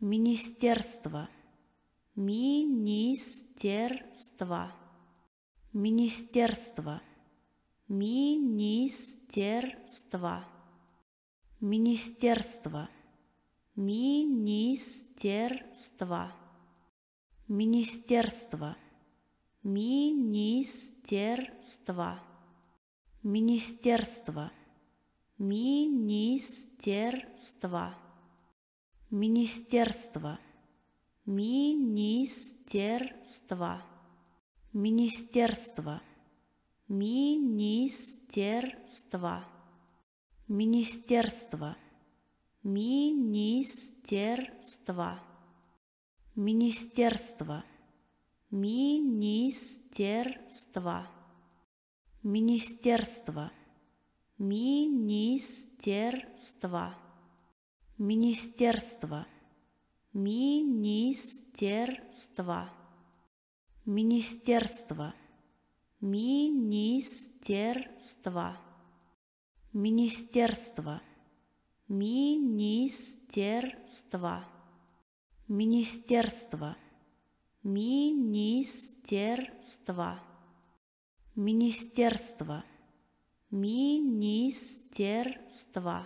Министерство. Министерство. Министерство. Министерство. Министерство. Министерство. Министерство. Министерство. Министерство. Министерство. Министерство. Министерство. Министерство. Министерство. Министерство. Министерство. Министерство. Министерство. Министерство. Министерство. Министерство. Министерство. Министерство. Министерство. Министерство. Министерство. Министерство. Министерство. Министерство. Министерство.